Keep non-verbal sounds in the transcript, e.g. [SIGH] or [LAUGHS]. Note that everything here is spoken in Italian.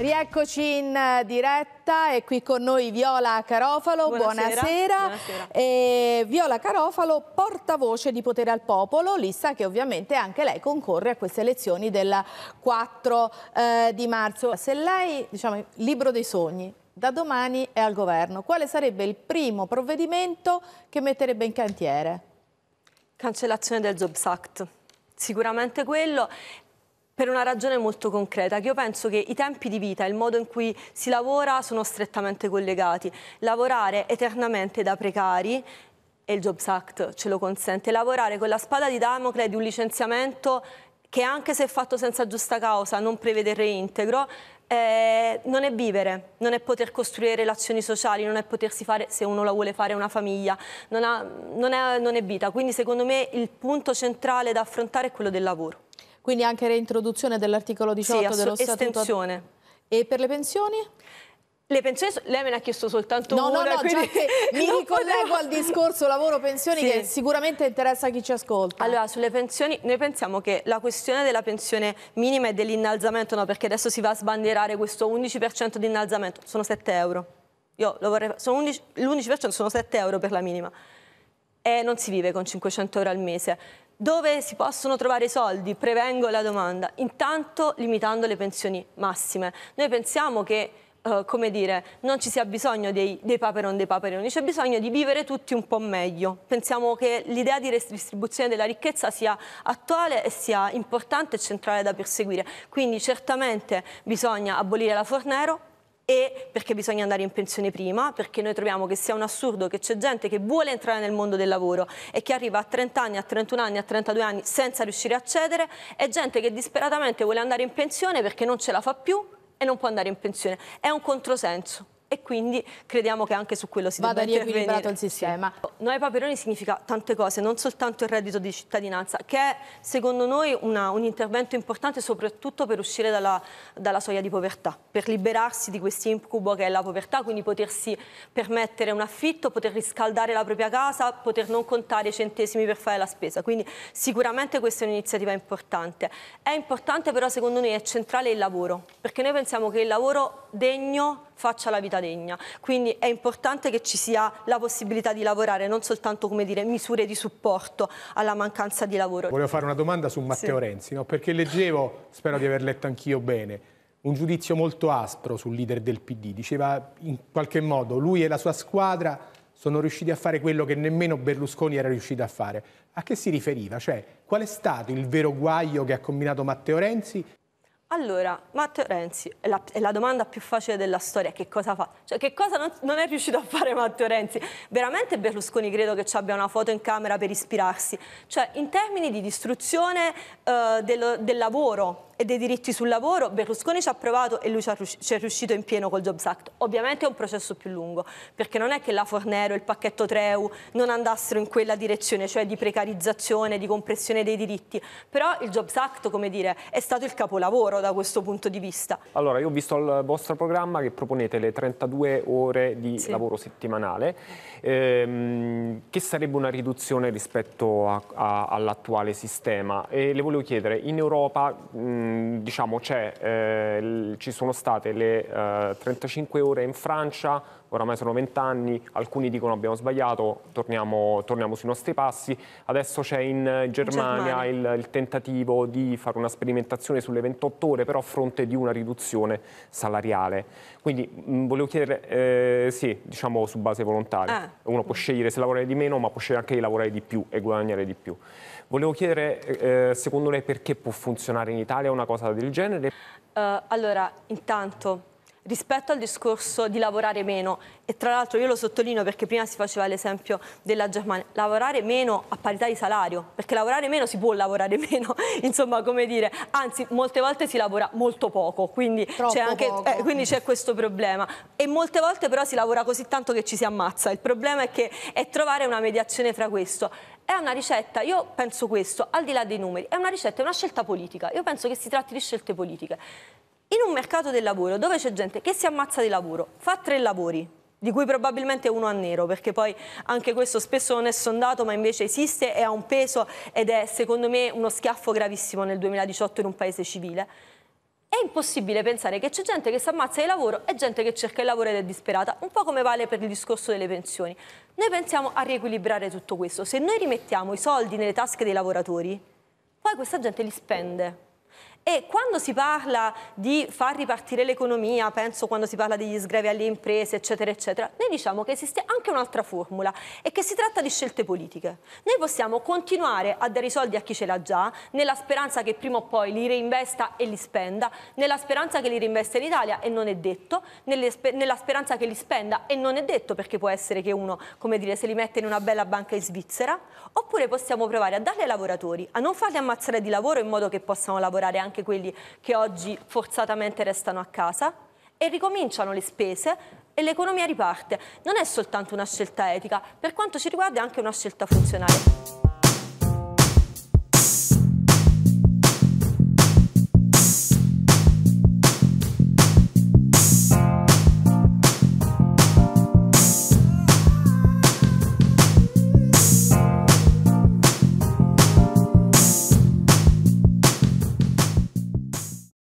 Rieccoci in eh, diretta, è qui con noi Viola Carofalo, buonasera. buonasera. buonasera. E Viola Carofalo, portavoce di Potere al Popolo, lista che ovviamente anche lei concorre a queste elezioni del 4 eh, di marzo. Se lei, diciamo, libro dei sogni, da domani è al governo, quale sarebbe il primo provvedimento che metterebbe in cantiere? Cancellazione del Jobs Act. Sicuramente quello, per una ragione molto concreta, che io penso che i tempi di vita, il modo in cui si lavora sono strettamente collegati. Lavorare eternamente da precari e il Jobs Act ce lo consente, lavorare con la spada di Damocle di un licenziamento che anche se fatto senza giusta causa non prevede il reintegro, eh, non è vivere, non è poter costruire relazioni sociali, non è potersi fare, se uno la vuole fare, una famiglia, non, ha, non, è, non è vita. Quindi secondo me il punto centrale da affrontare è quello del lavoro. Quindi anche reintroduzione dell'articolo 18 sì, dello estensione. Statuto. E per le pensioni? Le pensioni, lei me ne ha chiesto soltanto no, una. No, [LAUGHS] no, quindi... mi ricollego potevo... al discorso lavoro-pensioni sì. che sicuramente interessa chi ci ascolta. Allora, sulle pensioni, noi pensiamo che la questione della pensione minima e dell'innalzamento, no, perché adesso si va a sbandierare questo 11% di innalzamento, sono 7 euro. Io lo vorrei, l'11% sono 7 euro per la minima e non si vive con 500 euro al mese. Dove si possono trovare i soldi? Prevengo la domanda. Intanto limitando le pensioni massime. Noi pensiamo che Uh, come dire, non ci sia bisogno dei, dei paperon dei paperoni, c'è bisogno di vivere tutti un po' meglio. Pensiamo che l'idea di redistribuzione della ricchezza sia attuale e sia importante e centrale da perseguire. Quindi certamente bisogna abolire la Fornero, e perché bisogna andare in pensione prima, perché noi troviamo che sia un assurdo che c'è gente che vuole entrare nel mondo del lavoro e che arriva a 30 anni, a 31 anni, a 32 anni senza riuscire a accedere, è gente che disperatamente vuole andare in pensione perché non ce la fa più e non può andare in pensione. È un controsenso e quindi crediamo che anche su quello si debba intervenire. Vada riequilibrato il sistema. Noi Paperoni significa tante cose, non soltanto il reddito di cittadinanza, che è secondo noi una, un intervento importante soprattutto per uscire dalla, dalla soglia di povertà, per liberarsi di questo incubo che è la povertà, quindi potersi permettere un affitto, poter riscaldare la propria casa, poter non contare i centesimi per fare la spesa. Quindi sicuramente questa è un'iniziativa importante. È importante però secondo noi, è centrale il lavoro, perché noi pensiamo che il lavoro degno faccia la vita degna. Quindi è importante che ci sia la possibilità di lavorare, non soltanto come dire, misure di supporto alla mancanza di lavoro. Volevo fare una domanda su Matteo sì. Renzi, no? perché leggevo, spero di aver letto anch'io bene, un giudizio molto aspro sul leader del PD. Diceva in qualche modo lui e la sua squadra sono riusciti a fare quello che nemmeno Berlusconi era riuscito a fare. A che si riferiva? Cioè, qual è stato il vero guaio che ha combinato Matteo Renzi allora, Matteo Renzi, è la, è la, domanda più facile della storia, che cosa fa? Cioè, che cosa non, non, è riuscito a fare Matteo Renzi? Veramente Berlusconi credo che ci abbia una foto in camera per ispirarsi. Cioè, in termini di distruzione eh, del, del lavoro, e dei diritti sul lavoro, Berlusconi ci ha provato e lui ci è riuscito in pieno col Jobs Act. Ovviamente è un processo più lungo, perché non è che la Fornero e il pacchetto Treu non andassero in quella direzione, cioè di precarizzazione, di compressione dei diritti, però il Jobs Act, come dire, è stato il capolavoro da questo punto di vista. Allora, io ho visto il vostro programma che proponete le 32 ore di sì. lavoro settimanale, ehm, che sarebbe una riduzione rispetto all'attuale sistema. E le volevo chiedere, in Europa... Mh, mh, ehm, diciamo, eh, ci sono state le 35 eh, ore in Francia oramai sono vent'anni, alcuni dicono abbiamo sbagliato, torniamo, torniamo sui nostri passi. Adesso c'è in eh, Germania, in Germania. Il, il, tentativo di fare una sperimentazione sulle 28 ore, però a fronte di una riduzione salariale. Quindi mh, volevo chiedere, eh, sì, diciamo su base volontaria. Ah. Uno può scegliere se lavorare di meno, ma può scegliere anche di lavorare di più e guadagnare di più. Volevo chiedere, eh, eh secondo lei, perché può funzionare in Italia una cosa del genere? Uh, allora, intanto rispetto al discorso di lavorare meno e tra l'altro io lo sottolineo perché prima si faceva l'esempio della Germania, lavorare meno a parità di salario, perché lavorare meno si può lavorare [LAUGHS] meno, insomma come dire, anzi molte volte si lavora molto poco, quindi c'è eh, questo problema e molte volte però si lavora così tanto che ci si ammazza, il problema è che è trovare una mediazione fra questo è una ricetta, io penso questo, al di là dei numeri, è una ricetta, è una scelta politica. Io penso che si tratti di scelte politiche in un mercato del lavoro dove c'è gente che si ammazza di lavoro, fa tre lavori, di cui probabilmente uno a nero, perché poi anche questo spesso non è sondato, ma invece esiste e ha un peso ed è secondo me uno schiaffo gravissimo nel 2018 in un paese civile. È impossibile pensare che c'è gente che si ammazza di lavoro e gente che cerca il lavoro ed è disperata, un po' come vale per il discorso delle pensioni. Noi pensiamo a riequilibrare tutto questo. Se noi rimettiamo i soldi nelle tasche dei lavoratori, poi questa gente li spende. E quando si parla di far ripartire l'economia, penso quando si parla degli sgrevi alle imprese, eccetera, eccetera, noi diciamo che esiste anche un'altra formula e che si tratta di scelte politiche. Noi possiamo continuare a dare i soldi a chi ce l'ha già, nella speranza che prima o poi li reinvesta e li spenda, nella speranza che li reinvesta in Italia e non è detto, nella speranza che li spenda e non è detto perché può essere che uno, come dire, se li mette in una bella banca in Svizzera, oppure possiamo provare a darli ai lavoratori, a non farli ammazzare di lavoro in modo che possano lavorare anche anche quelli che oggi forzatamente restano a casa e ricominciano le spese e l'economia riparte. Non è soltanto una scelta etica, per quanto ci riguarda è anche una scelta funzionale.